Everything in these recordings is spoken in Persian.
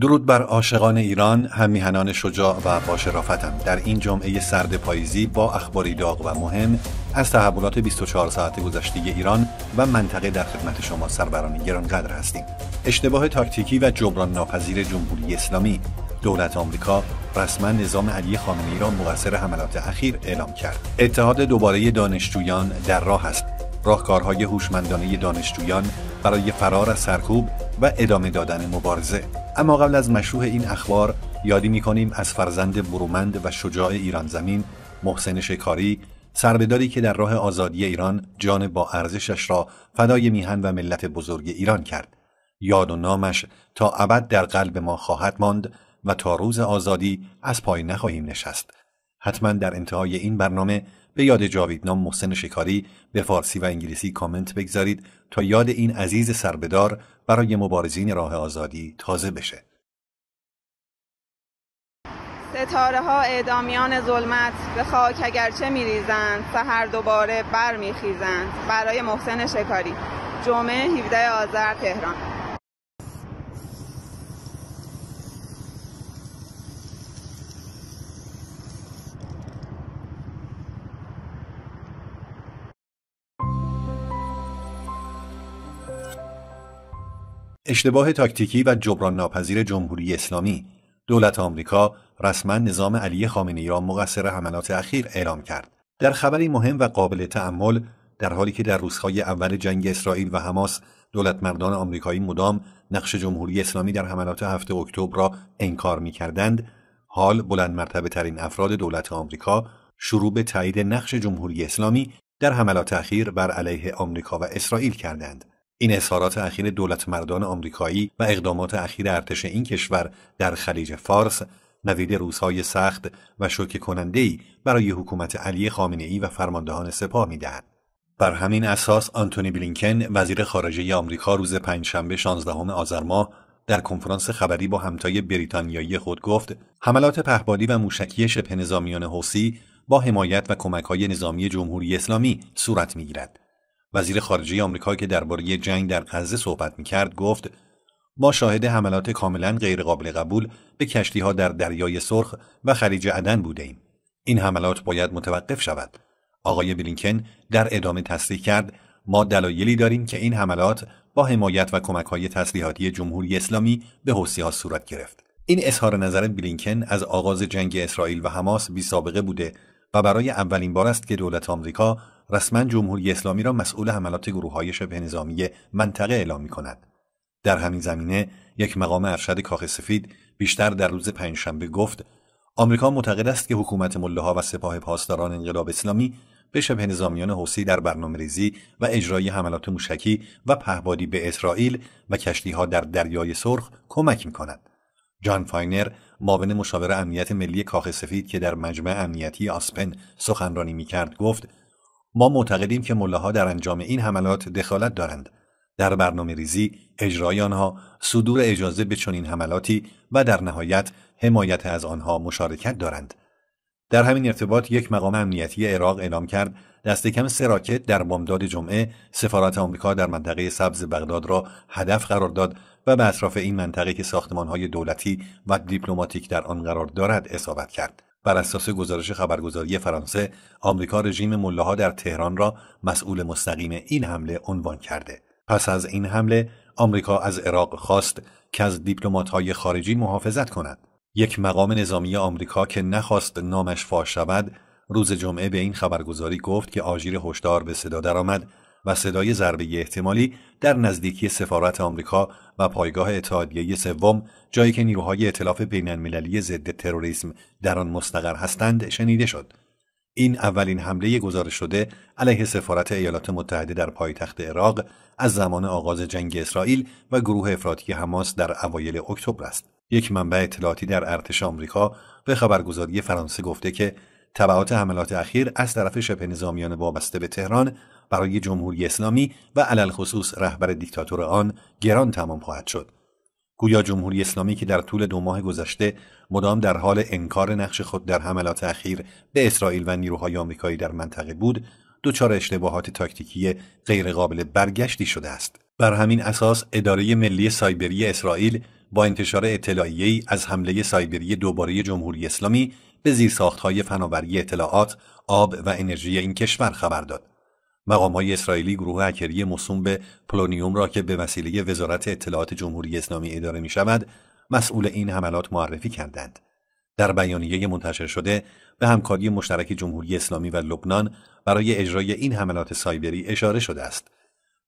درود بر عاشقان ایران همیهنان شجاع و باشرافتم در این جمعه سرد پاییزی با اخباری داغ و مهم از تحولات 24 ساعت گذشته ایران و منطقه در خدمت شما سربران گرانقدر هستیم اشتباه تاکتیکی و جبران ناپذیر جمهوری اسلامی دولت آمریکا رسما نظام علی خامنه‌ای را مقصر حملات اخیر اعلام کرد اتحاد دوباره دانشجویان در راه است راهکارهای هوشمندانه دانشجویان برای فرار از سرکوب و ادامه دادن مبارزه اما قبل از مشروع این اخبار یادی میکنیم از فرزند برومند و شجاع ایران زمین محسن شکاری سربهداری که در راه آزادی ایران جان با ارزشش را فدای میهن و ملت بزرگ ایران کرد یاد و نامش تا ابد در قلب ما خواهد ماند و تا روز آزادی از پای نخواهیم نشست حتما در انتهای این برنامه به یاد جاوید نام محسن شکاری به فارسی و انگلیسی کامنت بگذارید تا یاد این عزیز سربدار برای مبارزین راه آزادی تازه بشه ستاره ها اعدامیان ظلمت به خاک اگرچه میریزند سحر دوباره برمیخیزند برای محسن شکاری جمعه 17 آذر تهران اشتباه تاکتیکی و جبران ناپذیر جمهوری اسلامی دولت آمریکا رسما نظام علی ای را مقصر حملات اخیر اعلام کرد در خبری مهم و قابل تأمل در حالی که در روزهای اول جنگ اسرائیل و حماس دولت مردان آمریکایی مدام نقش جمهوری اسلامی در حملات هفته اکتبر را انکار می کردند، حال بلند مرتبه ترین افراد دولت آمریکا شروع به تایید نقش جمهوری اسلامی در حملات اخیر بر علیه آمریکا و اسرائیل کردند. این اظهارات اخیر دولت مردان آمریکایی و اقدامات اخیر ارتش این کشور در خلیج فارس نوید روزهای سخت و شوکه کننده برای حکومت علی خامنه ای و فرماندهان سپاه میدهد. بر همین اساس آنتونی بلینکن وزیر خارجه آمریکا روز پنجشنبه 16 آذر ماه در کنفرانس خبری با همتای بریتانیایی خود گفت حملات پهبادی و موشکی شبه نظامیان حوسی با حمایت و کمکهای نظامی جمهوری اسلامی صورت میگیرد وزیر خارجه آمریکا که درباره جنگ در غزه صحبت میکرد گفت ما شاهد حملات کاملا غیرقابل قبول به کشتی ها در دریای سرخ و خلیج عدن بوده ایم. این حملات باید متوقف شود. آقای بلینکن در ادامه تصریح کرد ما دلایلی داریم که این حملات با حمایت و کمک های تسلیحاتی جمهوری اسلامی به ها صورت گرفت. این اظهار نظر بلینکن از آغاز جنگ اسرائیل و حماس بی سابقه بوده و برای اولین بار است که دولت آمریکا رسما جمهوری اسلامی را مسئول حملات گروه شبه نظامی منطقه اعلام می کند. در همین زمینه یک مقام ارشد کاخ سفید بیشتر در روز پنجشنبه گفت آمریکا معتقد است که حکومت ملهها و سپاه پاسداران انقلاب اسلامی به شبه نظامیان حوسی در برنامه ریزی و اجرای حملات موشکی و پهبادی به اسرائیل و کشتیها در دریای سرخ کمک می کند. جان فاینر معاون مشاور امنیت ملی کاخ سفید که در مجمع امنیتی آسپن سخنرانی میکرد گفت ما معتقدیم که ملاها در انجام این حملات دخالت دارند در برنامه ریزی، اجرای آنها، صدور اجازه به چنین حملاتی و در نهایت حمایت از آنها مشارکت دارند. در همین ارتباط یک مقام امنیتی عراق اعلام کرد دستکم کم سه راکت در بامداد جمعه سفارت آمریکا در منطقه سبز بغداد را هدف قرار داد و به اطراف این منطقه که ساختمانهای دولتی و دیپلماتیک در آن قرار دارد اصابت کرد بر اساس گزارش خبرگزاری فرانسه آمریکا رژیم ملاها در تهران را مسئول مستقیم این حمله عنوان کرده پس از این حمله آمریکا از عراق خواست که از دیپلمات‌های خارجی محافظت کند یک مقام نظامی آمریکا که نخواست نامش فاش شود روز جمعه به این خبرگزاری گفت که آژیر هشدار به صدا درآمد و صدای ضربه احتمالی در نزدیکی سفارت آمریکا و پایگاه اتحادیه سوم جایی که نیروهای اطلاف بین المللی ضد تروریسم در آن مستقر هستند شنیده شد این اولین حمله گزارش شده علیه سفارت ایالات متحده در پایتخت عراق از زمان آغاز جنگ اسرائیل و گروه افراطی حماس در اوایل اکتبر است یک منبع اطلاعاتی در ارتش آمریکا به خبرگزاری فرانسه گفته که تبعات حملات اخیر از طرف شبه نظامیان وابسته به تهران برای جمهوری اسلامی و علل خصوص رهبر دیکتاتور آن گران تمام خواهد شد. گویا جمهوری اسلامی که در طول دو ماه گذشته مدام در حال انکار نقش خود در حملات اخیر به اسرائیل و نیروهای آمریکایی در منطقه بود، دچار اشتباهات تاکتیکی غیرقابل برگشتی شده است. بر همین اساس اداره ملی سایبری اسرائیل با انتشار اطلاعیه‌ای از حمله سایبری دوباره جمهوری اسلامی به زیرساختهای فناوری اطلاعات، آب و انرژی این کشور خبر داد. های اسرائیلی گروه هکری مصوم به پلونیوم را که به وسیله وزارت اطلاعات جمهوری اسلامی اداره می شود، مسئول این حملات معرفی کردند. در بیانیه منتشر شده به همکاری مشترک جمهوری اسلامی و لبنان برای اجرای این حملات سایبری اشاره شده است.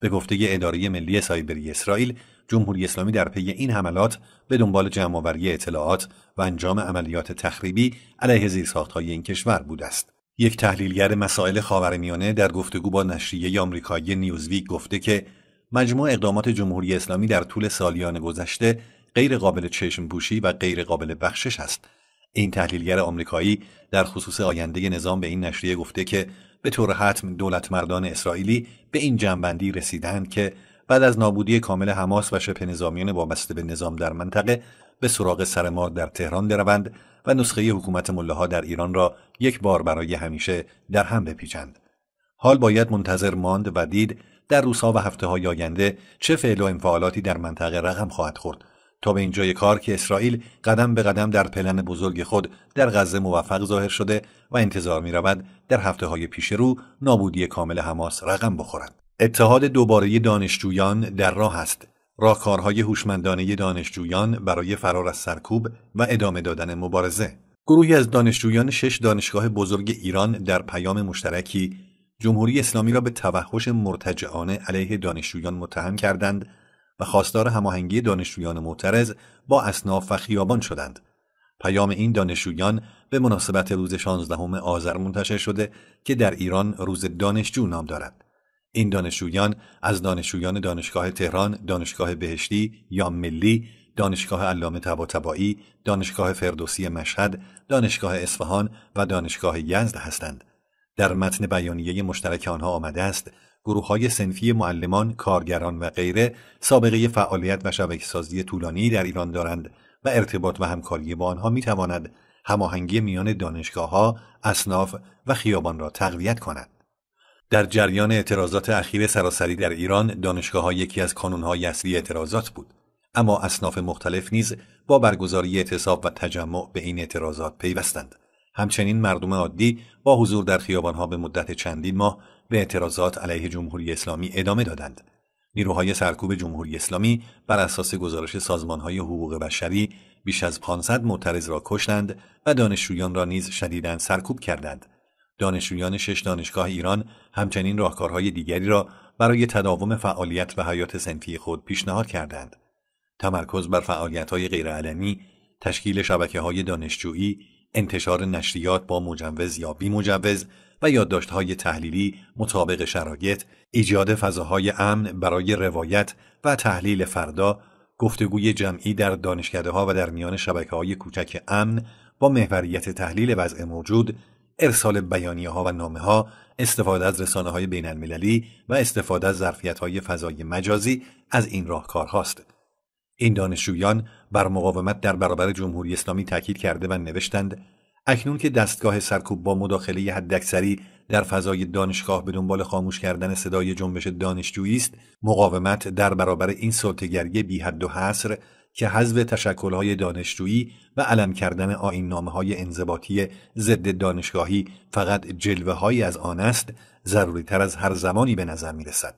به گفته اداره ملی سایبری اسرائیل جمهوری اسلامی در پی این حملات به دنبال جمعآوری اطلاعات و انجام عملیات تخریبی علیه زیرساختهای این کشور بود است یک تحلیلگر مسائل خاورمیانه در گفتگو با نشریه آمریکایی نیوزویک گفته که مجموع اقدامات جمهوری اسلامی در طول سالیان گذشته غیر قابل چشم پوشی و غیر قابل بخشش است این تحلیلگر آمریکایی در خصوص آینده نظام به این نشریه گفته که به طور حتم دولت مردان اسرائیلی به این جنبندی رسیدند که بعد از نابودی کامل حماس و شبه نظامیان وابسته به نظام در منطقه به سراغ سر ما در تهران بروند و نسخه حکومت ملاها در ایران را یک بار برای همیشه در هم بپیچند حال باید منتظر ماند و دید در روزها و هفته های آینده چه فعل و انفعالاتی در منطقه رقم خواهد خورد تا به اینجای کار که اسرائیل قدم به قدم در پلن بزرگ خود در غزه موفق ظاهر شده و انتظار می رود در هفته های پیش رو نابودی کامل حماس رقم بخورد. اتحاد دوباره دانشجویان در راه است. راهکارهای هوشمندانه دانشجویان برای فرار از سرکوب و ادامه دادن مبارزه. گروهی از دانشجویان شش دانشگاه بزرگ ایران در پیام مشترکی جمهوری اسلامی را به توحش مرتجعانه علیه دانشجویان متهم کردند و خواستار هماهنگی دانشجویان معترض با اصناف و خیابان شدند. پیام این دانشجویان به مناسبت روز 16 آذر منتشر شده که در ایران روز دانشجو نام دارد. این دانشجویان از دانشجویان دانشگاه تهران، دانشگاه بهشتی یا ملی، دانشگاه علامه طباطبایی، دانشگاه فردوسی مشهد، دانشگاه اصفهان و دانشگاه یزد هستند. در متن بیانیه مشترک آنها آمده است گروه های سنفی معلمان، کارگران و غیره سابقه فعالیت و شبکه‌سازی طولانی در ایران دارند و ارتباط و همکاری با آنها می تواند هماهنگی میان دانشگاه ها، اصناف و خیابان را تقویت کند. در جریان اعتراضات اخیر سراسری در ایران دانشگاه ها یکی از های اصلی اعتراضات بود اما اصناف مختلف نیز با برگزاری اعتصاب و تجمع به این اعتراضات پیوستند همچنین مردم عادی با حضور در ها به مدت چندین ماه به اعتراضات علیه جمهوری اسلامی ادامه دادند نیروهای سرکوب جمهوری اسلامی بر اساس گزارش های حقوق بشری بیش از 500 معترض را کشتند و دانشجویان را نیز شدیداً سرکوب کردند دانشجویان شش دانشگاه ایران همچنین راهکارهای دیگری را برای تداوم فعالیت و حیات سنفی خود پیشنهاد کردند. تمرکز بر فعالیت‌های غیرعلنی، تشکیل شبکه دانشجویی، انتشار نشریات با مجوز یا بی مجوز و یادداشت‌های تحلیلی مطابق شرایط، ایجاد فضاهای امن برای روایت و تحلیل فردا، گفتگوی جمعی در دانشکده و در میان شبکه کوچک امن با محوریت تحلیل وضع موجود ارسال بیانیه ها و نامه ها، استفاده از رسانه های بین المللی و استفاده از ظرفیت های فضای مجازی از این راهکار هاست. این دانشجویان بر مقاومت در برابر جمهوری اسلامی تاکید کرده و نوشتند اکنون که دستگاه سرکوب با مداخله حداکثری در فضای دانشگاه به دنبال خاموش کردن صدای جنبش دانشجویی است مقاومت در برابر این سلطهگری بی حد و حصر که حذف تشکلهای دانشجویی و علم کردن های انضباطی ضد دانشگاهی فقط جلوههایی از آن است تر از هر زمانی به نظر رسد.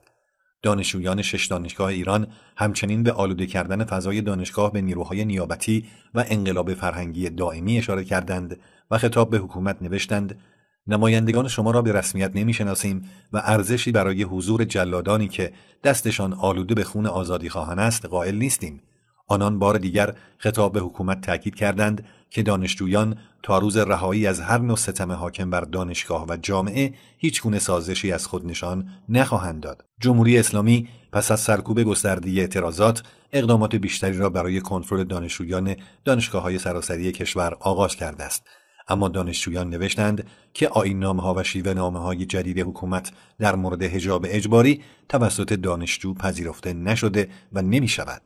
دانشجویان شش دانشگاه ایران همچنین به آلوده کردن فضای دانشگاه به نیروهای نیابتی و انقلاب فرهنگی دائمی اشاره کردند و خطاب به حکومت نوشتند نمایندگان شما را به رسمیت نمیشناسیم و ارزشی برای حضور جلادانی که دستشان آلوده به خون آزادی است قائل نیستیم آنان بار دیگر خطاب به حکومت تاکید کردند که دانشجویان تا روز رهایی از هر نوع ستم حاکم بر دانشگاه و جامعه هیچ گونه سازشی از خود نشان نخواهند داد. جمهوری اسلامی پس از سرکوب گسترده اعتراضات اقدامات بیشتری را برای کنترل دانشجویان دانشگاه های سراسری کشور آغاز کرده است. اما دانشجویان نوشتند که آین نامه ها و شیوه نامه های جدید حکومت در مورد حجاب اجباری توسط دانشجو پذیرفته نشده و نمی شود.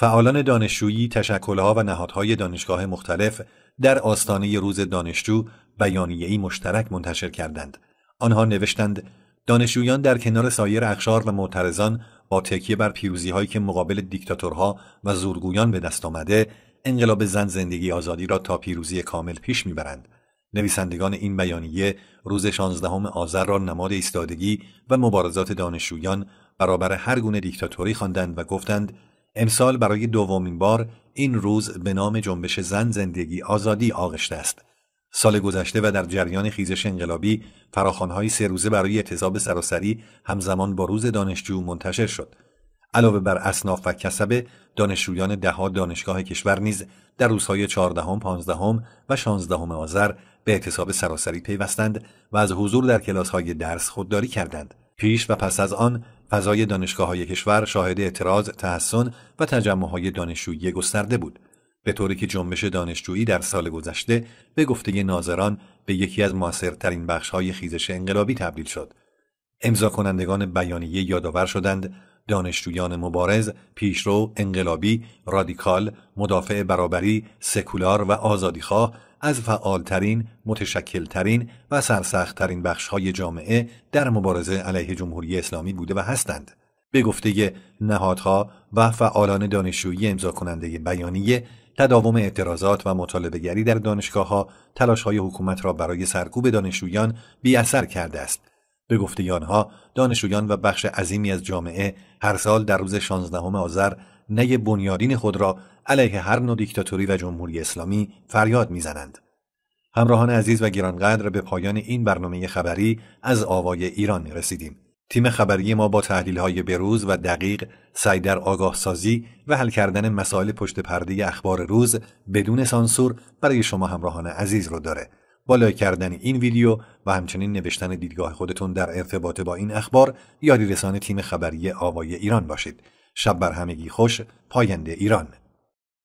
فعالان دانشجویی، تشکلها و نهادهای دانشگاه مختلف در آستانه روز دانشجو بیانیه‌ای مشترک منتشر کردند. آنها نوشتند دانشجویان در کنار سایر اخشار و معترضان با تکیه بر پیروزی هایی که مقابل دیکتاتورها و زورگویان به دست آمده انقلاب زن زندگی آزادی را تا پیروزی کامل پیش میبرند نویسندگان این بیانیه روز 16 آذر را نماد ایستادگی و مبارزات دانشجویان برابر هر گونه دیکتاتوری خواندند و گفتند امسال برای دومین بار این روز به نام جنبش زن زندگی آزادی آغشته است. سال گذشته و در جریان خیزش انقلابی فراخوانهای سه روزه برای اعتصاب سراسری همزمان با روز دانشجو منتشر شد. علاوه بر اصناف و کسبه دانشجویان دهها دانشگاه کشور نیز در روزهای چهاردهم پانزدهم و شانزدهم آذر به اعتصاب سراسری پیوستند و از حضور در کلاسهای درس خودداری کردند پیش و پس از آن فضای دانشگاه های کشور شاهد اعتراض، تحسن و تجمع های دانشجویی گسترده بود به طوری که جنبش دانشجویی در سال گذشته به گفته ناظران به یکی از موثرترین های خیزش انقلابی تبدیل شد امضا کنندگان بیانیه یادآور شدند دانشجویان مبارز، پیشرو، انقلابی، رادیکال، مدافع برابری، سکولار و آزادیخواه از فعالترین، متشکلترین و سرسختترین بخشهای جامعه در مبارزه علیه جمهوری اسلامی بوده و هستند. به گفته نهادها و فعالان دانشجویی امضا کننده بیانیه تداوم اعتراضات و گری در دانشگاه ها تلاش های حکومت را برای سرکوب دانشجویان بی اثر کرده است. به گفته آنها دانشجویان و بخش عظیمی از جامعه هر سال در روز 16 آذر نی بنیادین خود را علیه هر نوع دیکتاتوری و جمهوری اسلامی فریاد میزنند. همراهان عزیز و گرانقدر به پایان این برنامه خبری از آوای ایران رسیدیم. تیم خبری ما با تحلیل های بروز و دقیق سعی در آگاه سازی و حل کردن مسائل پشت پرده اخبار روز بدون سانسور برای شما همراهان عزیز رو داره. با لایک کردن این ویدیو و همچنین نوشتن دیدگاه خودتون در ارتباط با این اخبار یادی رسان تیم خبری آوای ایران باشید. شب بر همگی خوش پاینده ایران